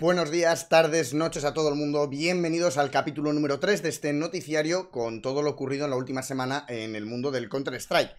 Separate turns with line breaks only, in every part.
Buenos días, tardes, noches a todo el mundo. Bienvenidos al capítulo número 3 de este noticiario con todo lo ocurrido en la última semana en el mundo del Counter-Strike.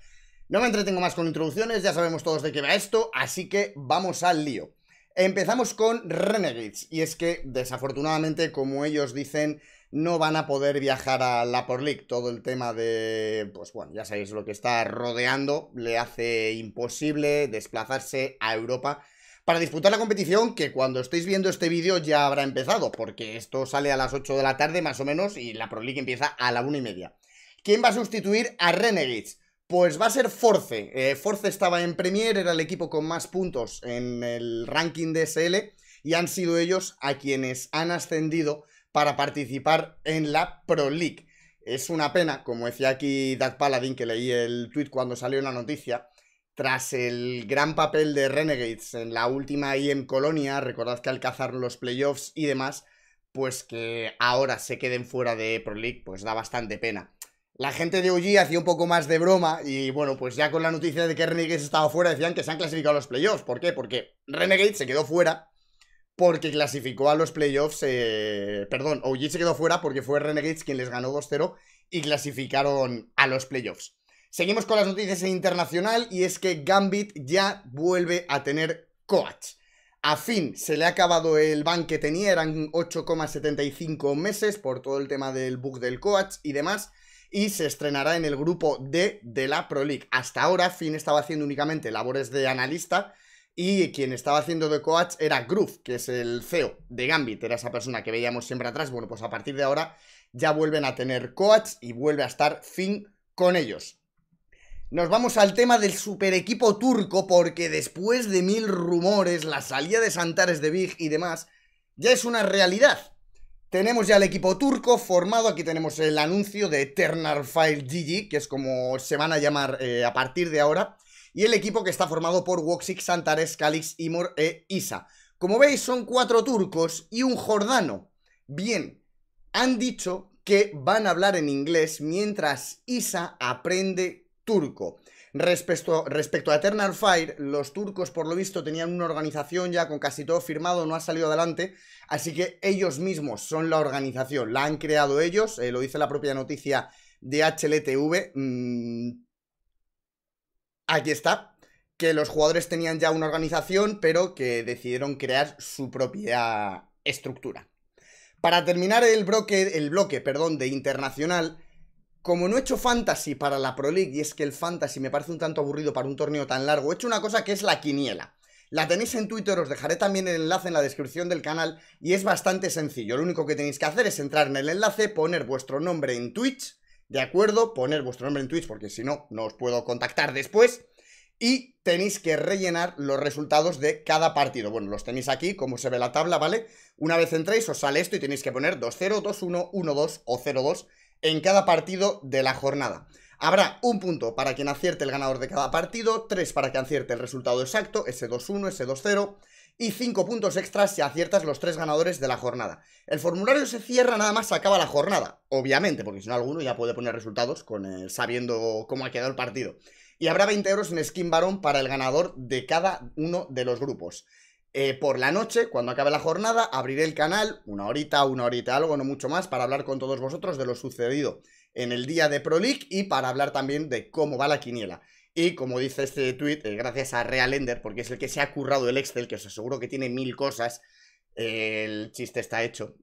No me entretengo más con introducciones, ya sabemos todos de qué va esto, así que vamos al lío. Empezamos con Renegades, y es que desafortunadamente, como ellos dicen, no van a poder viajar a la Por League. Todo el tema de, pues bueno, ya sabéis lo que está rodeando, le hace imposible desplazarse a Europa para disputar la competición que cuando estéis viendo este vídeo ya habrá empezado, porque esto sale a las 8 de la tarde más o menos y la Pro League empieza a la 1 y media. ¿Quién va a sustituir a Renegades? Pues va a ser Force. Eh, Force estaba en Premier, era el equipo con más puntos en el ranking de SL y han sido ellos a quienes han ascendido para participar en la Pro League. Es una pena, como decía aquí Dad Paladin, que leí el tweet cuando salió la noticia, tras el gran papel de Renegades en la última IEM Colonia, recordad que alcanzaron los playoffs y demás, pues que ahora se queden fuera de Pro League, pues da bastante pena. La gente de OG hacía un poco más de broma y bueno, pues ya con la noticia de que Renegades estaba fuera decían que se han clasificado a los playoffs. ¿Por qué? Porque Renegades se quedó fuera porque clasificó a los playoffs, eh, perdón, OG se quedó fuera porque fue Renegades quien les ganó 2-0 y clasificaron a los playoffs. Seguimos con las noticias internacional y es que Gambit ya vuelve a tener coach. A fin se le ha acabado el ban que tenía, eran 8,75 meses por todo el tema del bug del coach y demás, y se estrenará en el grupo D de la Pro League. Hasta ahora Finn estaba haciendo únicamente labores de analista y quien estaba haciendo de coach era Groove, que es el CEO de Gambit, era esa persona que veíamos siempre atrás. Bueno, pues a partir de ahora ya vuelven a tener coach y vuelve a estar Finn con ellos. Nos vamos al tema del super equipo turco porque después de mil rumores, la salida de Santares de Big y demás, ya es una realidad. Tenemos ya el equipo turco formado, aquí tenemos el anuncio de Eternal File GG, que es como se van a llamar eh, a partir de ahora, y el equipo que está formado por Woxix, Santares, Calix, Imor e Isa. Como veis son cuatro turcos y un jordano. Bien, han dicho que van a hablar en inglés mientras Isa aprende turco. Respecto, respecto a Eternal Fire, los turcos por lo visto tenían una organización ya con casi todo firmado, no ha salido adelante, así que ellos mismos son la organización, la han creado ellos, eh, lo dice la propia noticia de HLTV. Mm, aquí está, que los jugadores tenían ya una organización, pero que decidieron crear su propia estructura. Para terminar el bloque, el bloque perdón, de internacional, como no he hecho fantasy para la Pro League, y es que el fantasy me parece un tanto aburrido para un torneo tan largo, he hecho una cosa que es la quiniela. La tenéis en Twitter, os dejaré también el enlace en la descripción del canal y es bastante sencillo. Lo único que tenéis que hacer es entrar en el enlace, poner vuestro nombre en Twitch, ¿de acuerdo? Poner vuestro nombre en Twitch porque si no, no os puedo contactar después. Y tenéis que rellenar los resultados de cada partido. Bueno, los tenéis aquí, como se ve la tabla, ¿vale? Una vez entréis, os sale esto y tenéis que poner 2-0, 2-1, 1-2 o 0-2 en cada partido de la jornada. Habrá un punto para quien acierte el ganador de cada partido, tres para que acierte el resultado exacto, Ese 2 1 S2-0, y cinco puntos extras si aciertas los tres ganadores de la jornada. El formulario se cierra nada más se acaba la jornada, obviamente, porque si no alguno ya puede poner resultados con eh, sabiendo cómo ha quedado el partido. Y habrá 20 euros en skin varón para el ganador de cada uno de los grupos. Eh, por la noche, cuando acabe la jornada, abriré el canal, una horita, una horita, algo, no mucho más, para hablar con todos vosotros de lo sucedido en el día de Pro League y para hablar también de cómo va la quiniela. Y como dice este tweet, eh, gracias a Realender, porque es el que se ha currado el Excel, que os aseguro que tiene mil cosas, eh, el chiste está hecho.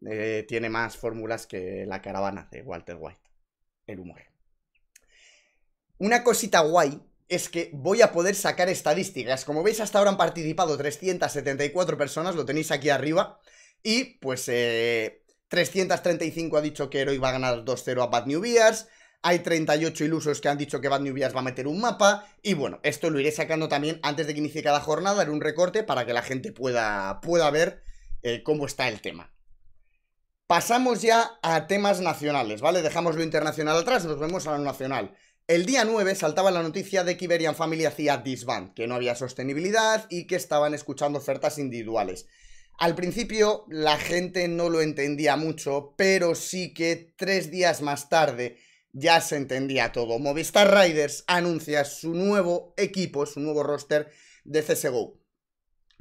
tiene más fórmulas que la caravana de Walter White. El humor. Una cosita guay es que voy a poder sacar estadísticas. Como veis, hasta ahora han participado 374 personas, lo tenéis aquí arriba. Y pues 335 eh, ha dicho que Heroi va a ganar 2-0 a Bad New Bears. Hay 38 ilusos que han dicho que Bad New Bears va a meter un mapa. Y bueno, esto lo iré sacando también antes de que inicie cada jornada, en un recorte para que la gente pueda, pueda ver eh, cómo está el tema. Pasamos ya a temas nacionales, ¿vale? Dejamos lo internacional atrás, nos vemos a lo nacional. El día 9 saltaba la noticia de que Iberian Family hacía disband, que no había sostenibilidad y que estaban escuchando ofertas individuales. Al principio la gente no lo entendía mucho, pero sí que tres días más tarde ya se entendía todo. Movistar Riders anuncia su nuevo equipo, su nuevo roster de CSGO.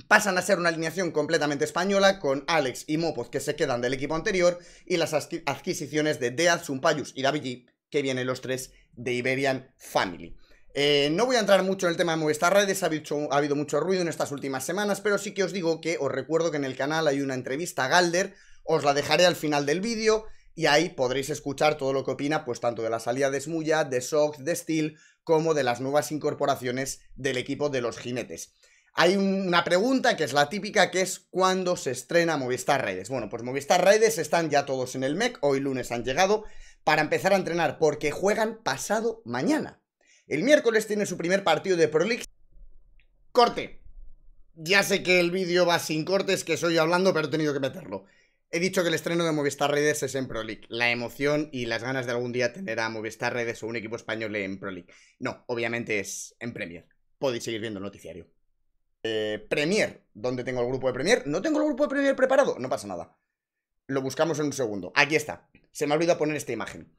Pasan a ser una alineación completamente española con Alex y Mopoz que se quedan del equipo anterior y las adquisiciones de Dead, Sumpayus y David que vienen los tres de Iberian Family. Eh, no voy a entrar mucho en el tema de Movistar Redes, ha habido, mucho ruido en estas últimas semanas, pero sí que os digo que os recuerdo que en el canal hay una entrevista a Galder, os la dejaré al final del vídeo y ahí podréis escuchar todo lo que opina, pues tanto de la salida de Smuya, de Sox, de Steel, como de las nuevas incorporaciones del equipo de los jinetes. Hay una pregunta que es la típica, que es ¿cuándo se estrena Movistar Redes? Bueno, pues Movistar Redes están ya todos en el MEC, hoy lunes han llegado, para empezar a entrenar, porque juegan pasado mañana. El miércoles tiene su primer partido de Pro League. Corte. Ya sé que el vídeo va sin cortes, que soy yo hablando, pero he tenido que meterlo. He dicho que el estreno de Movistar Redes es en Pro League. La emoción y las ganas de algún día tener a Movistar Redes o un equipo español en Pro League. No, obviamente es en Premier. Podéis seguir viendo el noticiario. Eh, Premier, ¿dónde tengo el grupo de Premier? No tengo el grupo de Premier preparado, no pasa nada. Lo buscamos en un segundo. Aquí está. Se me ha olvidado poner esta imagen.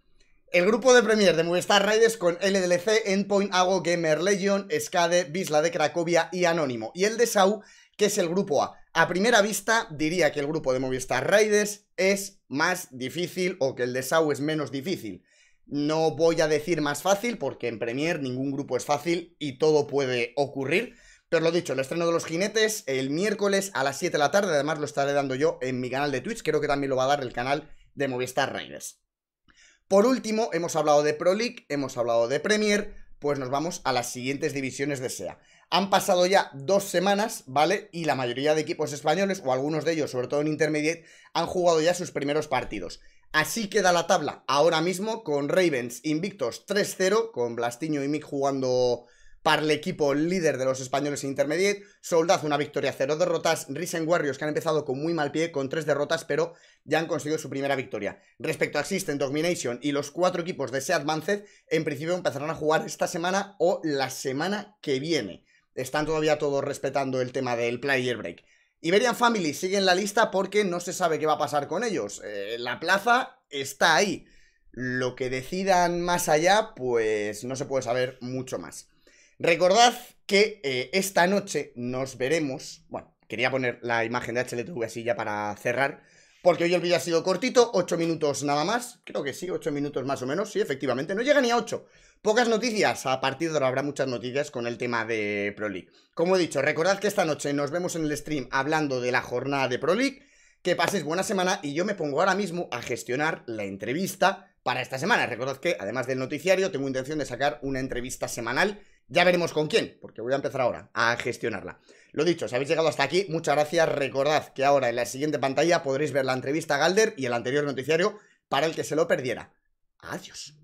El grupo de premier de Movistar Raiders con LDLC, Endpoint, Ago, Gamer, Legion, Skade, Bisla de Cracovia y Anónimo. Y el de Sau, que es el grupo A. A primera vista diría que el grupo de Movistar Raiders es más difícil o que el de Sau es menos difícil. No voy a decir más fácil porque en Premier ningún grupo es fácil y todo puede ocurrir. Pero lo dicho, el estreno de los jinetes el miércoles a las 7 de la tarde. Además, lo estaré dando yo en mi canal de Twitch. Creo que también lo va a dar el canal de Movistar Raiders. Por último, hemos hablado de Pro League, hemos hablado de Premier, pues nos vamos a las siguientes divisiones de SEA. Han pasado ya dos semanas, ¿vale? Y la mayoría de equipos españoles, o algunos de ellos, sobre todo en Intermediate, han jugado ya sus primeros partidos. Así queda la tabla ahora mismo con Ravens invictos 3-0, con Blastiño y Mick jugando para el equipo líder de los españoles Intermediate. Soldad, una victoria, cero derrotas. Risen Warriors, que han empezado con muy mal pie, con tres derrotas, pero ya han conseguido su primera victoria. Respecto a System, Domination y los cuatro equipos de Sea Advanced, en principio empezarán a jugar esta semana o la semana que viene. Están todavía todos respetando el tema del player break. Iberian Family sigue en la lista porque no se sabe qué va a pasar con ellos. Eh, la plaza está ahí. Lo que decidan más allá, pues no se puede saber mucho más. Recordad que eh, esta noche nos veremos. Bueno, quería poner la imagen de HLTV así ya para cerrar. Porque hoy el vídeo ha sido cortito, 8 minutos nada más. Creo que sí, 8 minutos más o menos. Sí, efectivamente, no llega ni a 8. Pocas noticias. A partir de ahora habrá muchas noticias con el tema de Pro League. Como he dicho, recordad que esta noche nos vemos en el stream hablando de la jornada de Pro League. Que paséis buena semana y yo me pongo ahora mismo a gestionar la entrevista para esta semana. Recordad que, además del noticiario, tengo intención de sacar una entrevista semanal ya veremos con quién, porque voy a empezar ahora a gestionarla. Lo dicho, si habéis llegado hasta aquí, muchas gracias. Recordad que ahora en la siguiente pantalla podréis ver la entrevista a Galder y el anterior noticiario para el que se lo perdiera. Adiós.